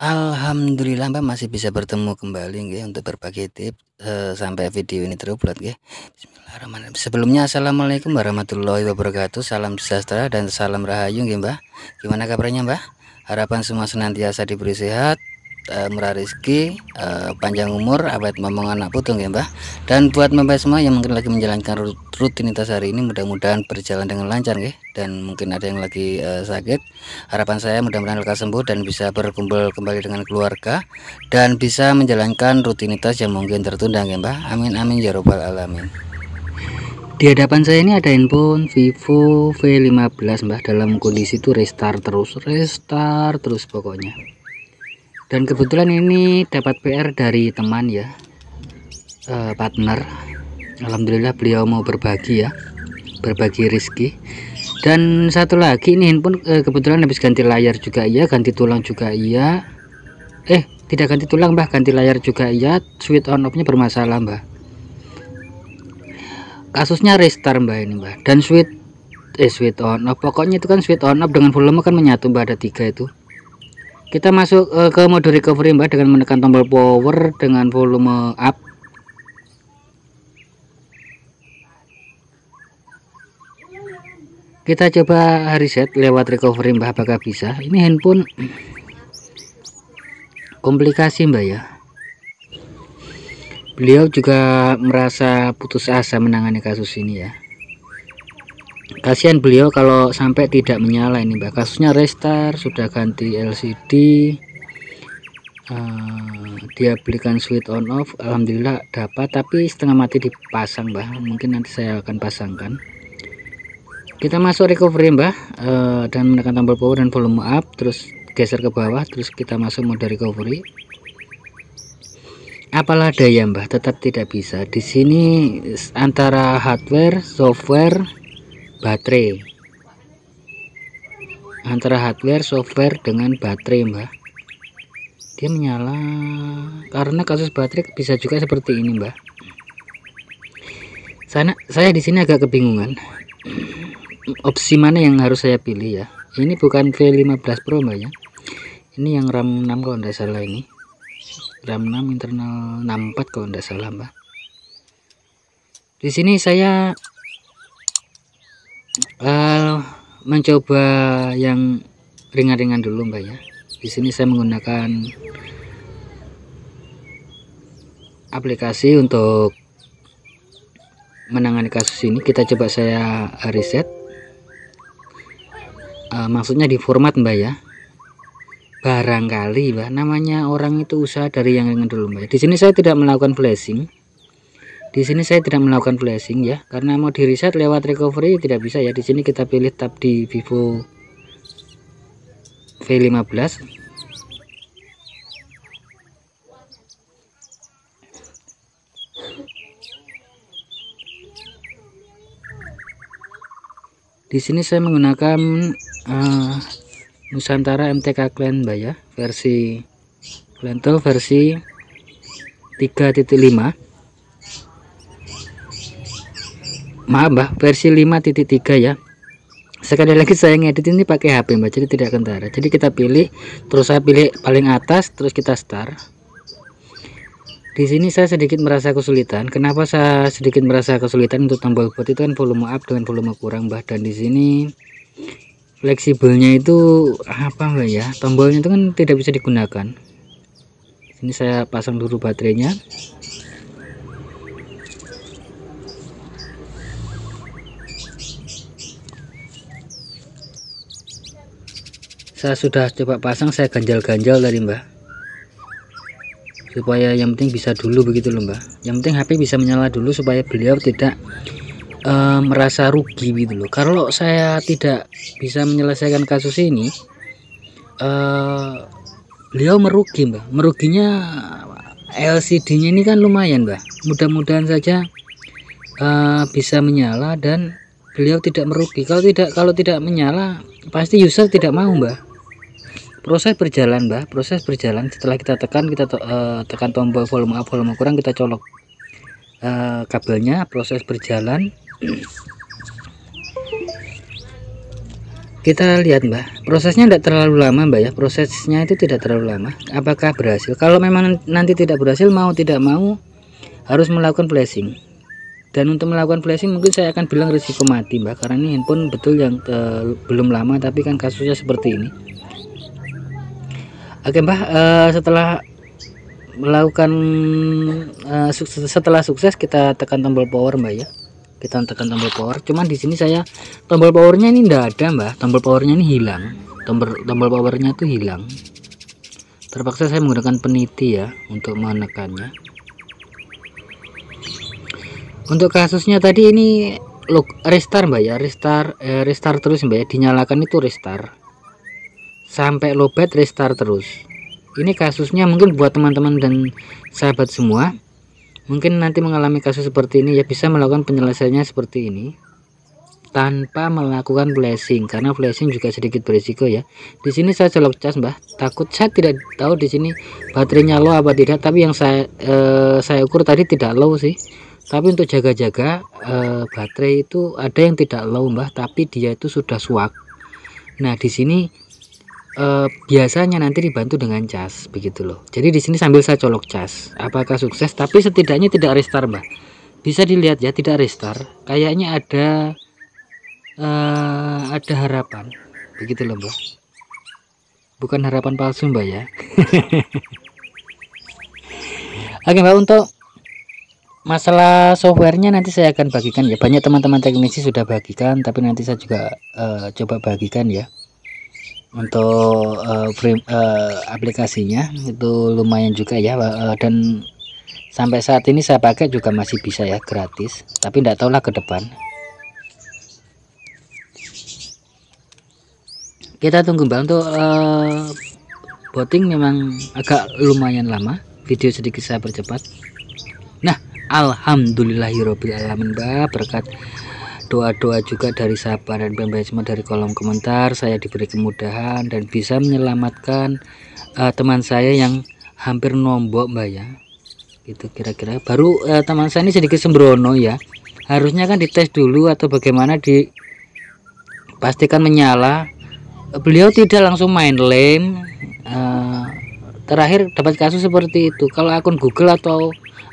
Alhamdulillah Mbak masih bisa bertemu kembali nggih untuk berbagi tips uh, sampai video ini terupload nggih. Bismillahirrahmanirrahim. Sebelumnya Assalamualaikum warahmatullahi wabarakatuh. Salam sejahtera dan salam rahayu nggih mbak? Gimana kabarnya mbak? Harapan semua senantiasa diberi sehat, uh, murah rezeki uh, panjang umur abad memang anak putung ya mbah dan buat mbah semua yang mungkin lagi menjalankan rutinitas hari ini mudah-mudahan berjalan dengan lancar ya dan mungkin ada yang lagi uh, sakit harapan saya mudah-mudahan lekas sembuh dan bisa berkumpul kembali dengan keluarga dan bisa menjalankan rutinitas yang mungkin tertunda ya mbah amin amin ya robbal alamin di hadapan saya ini ada handphone Vivo V15 mbah dalam kondisi itu restart terus restart terus pokoknya dan kebetulan ini dapat PR dari teman ya eh, partner Alhamdulillah beliau mau berbagi ya berbagi rizki dan satu lagi ini handphone eh, kebetulan habis ganti layar juga iya ganti tulang juga iya eh tidak ganti tulang mbah ganti layar juga iya switch on off nya bermasalah mbah kasusnya restart mbah ini mbah dan switch eh switch on off pokoknya itu kan switch on off dengan volume kan menyatu mbah ada tiga itu kita masuk eh, ke mode recovery mbak dengan menekan tombol power dengan volume up kita coba reset lewat recovery mbak apakah bisa ini handphone komplikasi mbak ya beliau juga merasa putus asa menangani kasus ini ya kasihan beliau kalau sampai tidak menyala ini mbak kasusnya restart sudah ganti LCD uh, eh, dia belikan switch on off Alhamdulillah dapat tapi setengah mati dipasang mbak mungkin nanti saya akan pasangkan kita masuk recovery mbah eh, uh, dan menekan tombol power dan volume up terus geser ke bawah terus kita masuk mode recovery apalah daya mbah tetap tidak bisa di sini antara hardware software baterai antara hardware software dengan baterai mbak dia menyala karena kasus baterai bisa juga seperti ini mbak sana saya di sini agak kebingungan opsi mana yang harus saya pilih ya ini bukan V15 Pro mbak ya ini yang RAM 6 kalau tidak salah ini RAM 6 internal 64 kalau tidak salah mbak di sini saya uh, mencoba yang ringan-ringan dulu mbak ya di sini saya menggunakan aplikasi untuk menangani kasus ini kita coba saya reset uh, maksudnya di format mbak ya barangkali mbak namanya orang itu usaha dari yang ringan dulu mbak di sini saya tidak melakukan flashing di sini saya tidak melakukan flashing ya karena mau di reset lewat recovery tidak bisa ya di sini kita pilih tab di vivo V15 di sini saya menggunakan uh, Nusantara MTK Clan Baya versi Clentel versi 3.5 maaf mbah versi 5.3 ya sekali lagi saya ngedit ini pakai HP mbak jadi tidak kentara jadi kita pilih terus saya pilih paling atas terus kita start di sini saya sedikit merasa kesulitan. Kenapa saya sedikit merasa kesulitan untuk tombol buat itu kan volume up dengan volume kurang bah dan di sini fleksibelnya itu apa enggak ya? Tombolnya itu kan tidak bisa digunakan. Ini saya pasang dulu baterainya. saya sudah coba pasang saya ganjal-ganjal tadi mbak supaya yang penting bisa dulu begitu loh mbak yang penting HP bisa menyala dulu supaya beliau tidak e, merasa rugi gitu loh kalau saya tidak bisa menyelesaikan kasus ini e, beliau merugi mbak meruginya LCD nya ini kan lumayan mbak mudah-mudahan saja e, bisa menyala dan beliau tidak merugi kalau tidak kalau tidak menyala pasti user tidak mau mbak proses berjalan mbak. proses berjalan setelah kita tekan kita uh, tekan tombol volume up volume kurang kita colok uh, kabelnya proses berjalan kita lihat mbah prosesnya tidak terlalu lama mbah ya prosesnya itu tidak terlalu lama apakah berhasil kalau memang nanti tidak berhasil mau tidak mau harus melakukan flashing dan untuk melakukan flashing mungkin saya akan bilang risiko mati mbak. karena ini handphone betul yang uh, belum lama tapi kan kasusnya seperti ini oke mbah uh, setelah melakukan uh, setelah sukses kita tekan tombol power mbak ya kita tekan tombol power cuman di sini saya tombol powernya ini tidak ada mbak tombol powernya ini hilang tombol tombol powernya tuh hilang terpaksa saya menggunakan peniti ya untuk menekannya untuk kasusnya tadi ini look restart mbak ya restart eh, restart terus mbak ya dinyalakan itu restart sampai lowbat restart terus ini kasusnya mungkin buat teman-teman dan sahabat semua mungkin nanti mengalami kasus seperti ini ya bisa melakukan penyelesaiannya seperti ini tanpa melakukan flashing karena flashing juga sedikit berisiko ya di sini saya colok cas mbah takut saya tidak tahu di sini baterainya low apa tidak tapi yang saya eh, saya ukur tadi tidak low sih tapi untuk jaga-jaga eh, baterai itu ada yang tidak low mbah tapi dia itu sudah suak nah di sini e, biasanya nanti dibantu dengan cas begitu loh. Jadi di sini sambil saya colok cas, apakah sukses? Tapi setidaknya tidak restart mbak. Bisa dilihat ya tidak restart. Kayaknya ada e, ada harapan begitu loh mbak. Bukan harapan palsu mbak ya. Oke mbak untuk masalah softwarenya nanti saya akan bagikan ya banyak teman-teman teknisi sudah bagikan tapi nanti saya juga uh, coba bagikan ya untuk uh, free, uh, aplikasinya itu lumayan juga ya uh, dan sampai saat ini saya pakai juga masih bisa ya gratis tapi tidak tahulah ke depan kita tunggu mbak untuk uh, voting memang agak lumayan lama video sedikit saya percepat nah alhamdulillahirobbilalamin mbak berkat doa-doa juga dari sahabat dan cuma dari kolom komentar saya diberi kemudahan dan bisa menyelamatkan uh, teman saya yang hampir nombok mbak ya gitu kira-kira baru uh, teman saya ini sedikit sembrono ya harusnya kan dites dulu atau bagaimana di pastikan menyala beliau tidak langsung main lem uh, terakhir dapat kasus seperti itu kalau akun Google atau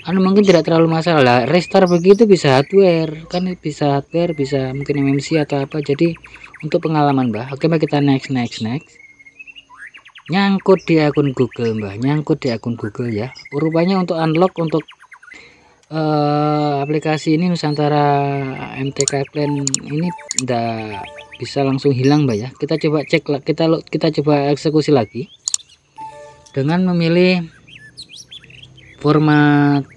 anu mungkin tidak terlalu masalah restart begitu bisa hardware kan bisa hardware bisa mungkin MMC atau apa jadi untuk pengalaman mbah oke mbak kita next next next nyangkut di akun Google mbah nyangkut di akun Google ya rupanya untuk unlock untuk uh, aplikasi ini Nusantara MTK Plan ini tidak bisa langsung hilang mbak ya kita coba cek lah kita kita coba eksekusi lagi dengan memilih format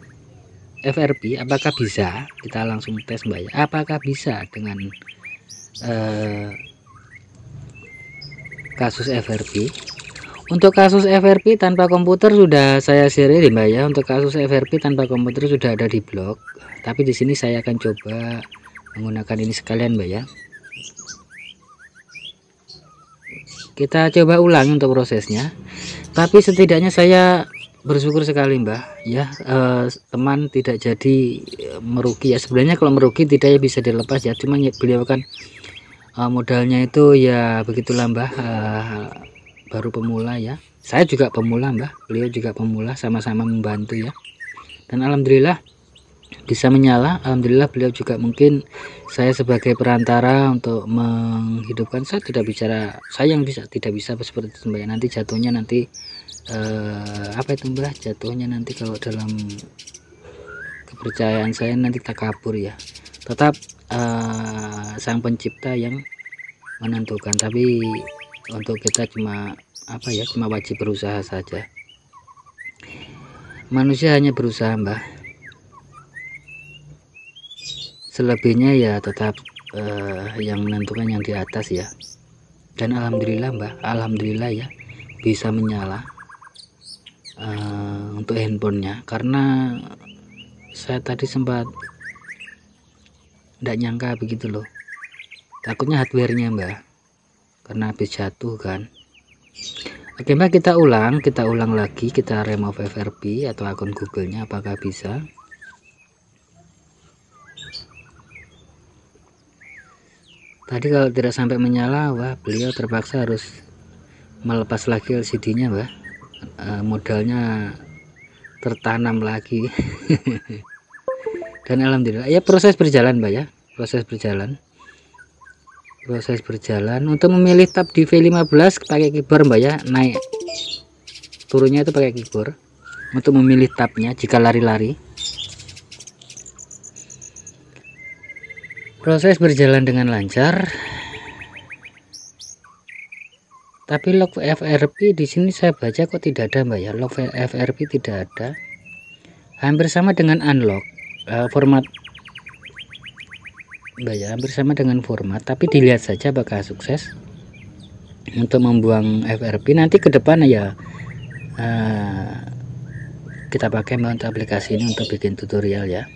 FRP apakah bisa kita langsung tes mbak ya apakah bisa dengan eh, kasus FRP untuk kasus FRP tanpa komputer sudah saya share mbak ya untuk kasus FRP tanpa komputer sudah ada di blog tapi di sini saya akan coba menggunakan ini sekalian mbak ya kita coba ulang untuk prosesnya tapi setidaknya saya bersyukur sekali Mbah ya eh, teman tidak jadi eh, merugi ya sebenarnya kalau merugi tidak ya bisa dilepas ya cuma beliau kan eh, modalnya itu ya begitulah Mbah eh, baru pemula ya saya juga pemula Mbah beliau juga pemula sama-sama membantu ya dan alhamdulillah bisa menyala alhamdulillah beliau juga mungkin saya sebagai perantara untuk menghidupkan saya tidak bicara saya yang bisa tidak bisa seperti itu Mbah ya, nanti jatuhnya nanti eh, apa itu mbah jatuhnya nanti kalau dalam kepercayaan saya nanti tak kabur ya tetap eh, sang pencipta yang menentukan tapi untuk kita cuma apa ya cuma wajib berusaha saja manusia hanya berusaha mbah selebihnya ya tetap eh, yang menentukan yang di atas ya dan alhamdulillah mbah alhamdulillah ya bisa menyala uh, untuk handphonenya karena saya tadi sempat tidak nyangka begitu loh takutnya hardwarenya mbak karena habis jatuh kan oke mbak kita ulang kita ulang lagi kita remove FRP atau akun Google nya apakah bisa tadi kalau tidak sampai menyala wah beliau terpaksa harus melepas lagi LCD nya mbak Eh, modalnya tertanam lagi dan alhamdulillah ya proses berjalan Mbak ya proses berjalan proses berjalan untuk memilih tab di V15 pakai keyboard Mbak ya naik turunnya itu pakai keyboard untuk memilih tabnya jika lari-lari proses berjalan dengan lancar tapi log FRP di sini saya baca kok tidak ada mbak ya log FRP tidak ada hampir sama dengan unlock uh, format mbak ya hampir sama dengan format tapi dilihat saja apakah sukses untuk membuang FRP nanti ke depan ya uh, kita pakai untuk aplikasi ini untuk bikin tutorial ya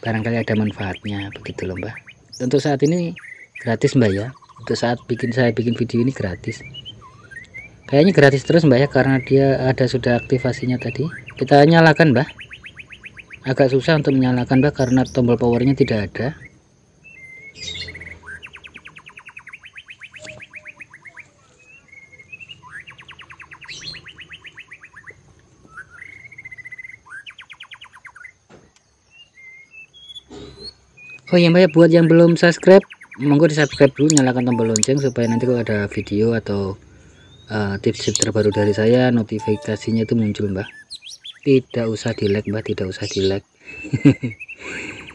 barangkali ada manfaatnya begitu loh mbak untuk saat ini gratis mbak ya untuk saat bikin saya bikin video ini gratis kayaknya gratis terus mbak ya karena dia ada sudah aktivasinya tadi kita nyalakan mbak agak susah untuk menyalakan mbak karena tombol powernya tidak ada Oh ya mbak ya buat yang belum subscribe monggo di subscribe dulu nyalakan tombol lonceng supaya nanti kalau ada video atau eh, tips uh, terbaru dari saya notifikasinya itu muncul mbak tidak usah di like mbak tidak usah di like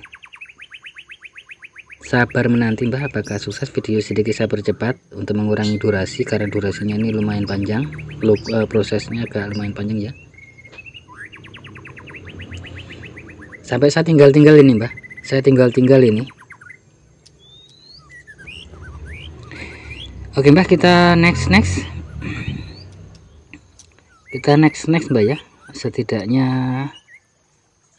sabar menanti mbak apakah sukses video sedikit saya percepat untuk mengurangi durasi karena durasinya ini lumayan panjang uh, prosesnya agak lumayan panjang ya sampai saya tinggal-tinggal ini mbak saya tinggal-tinggal ini oke mbak kita next next kita next next mbak ya setidaknya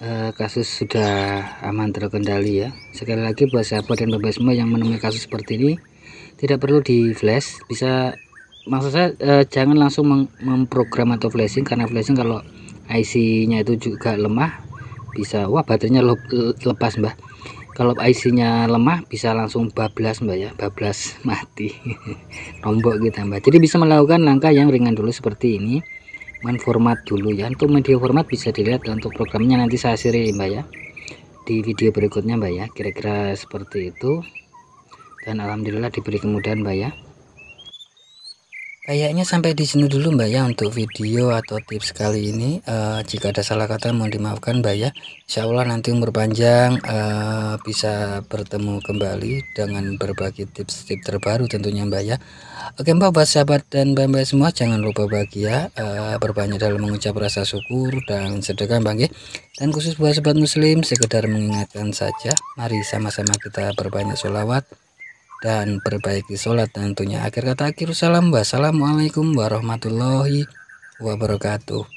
eh, kasus sudah aman terkendali ya sekali lagi buat sahabat dan bapak semua yang menemui kasus seperti ini tidak perlu di flash bisa maksud saya eh, jangan langsung memprogram atau flashing karena flashing kalau IC-nya itu juga lemah bisa wah baterainya lepas mbak kalau IC-nya lemah bisa langsung bablas mbak ya bablas mati rombok gitu mbak jadi bisa melakukan langkah yang ringan dulu seperti ini format dulu ya untuk media format bisa dilihat untuk programnya nanti saya siri mbak ya di video berikutnya mbak ya kira-kira seperti itu dan alhamdulillah diberi kemudahan mbak ya Kayaknya sampai di sini dulu Mbak ya untuk video atau tips kali ini. Uh, jika ada salah kata mohon dimaafkan Mbak ya. Insya Allah nanti umur panjang uh, bisa bertemu kembali dengan berbagi tips-tips terbaru tentunya Mbak ya. Oke Mbak, buat sahabat dan Mbak-Mbak semua jangan lupa bahagia, uh, berbanyak dalam mengucap rasa syukur dan sedekah Mbak ya. Dan khusus buat sahabat muslim sekedar mengingatkan saja, mari sama-sama kita berbanyak sholawat dan perbaiki sholat tentunya akhir kata akhir salam wassalamualaikum warahmatullahi wabarakatuh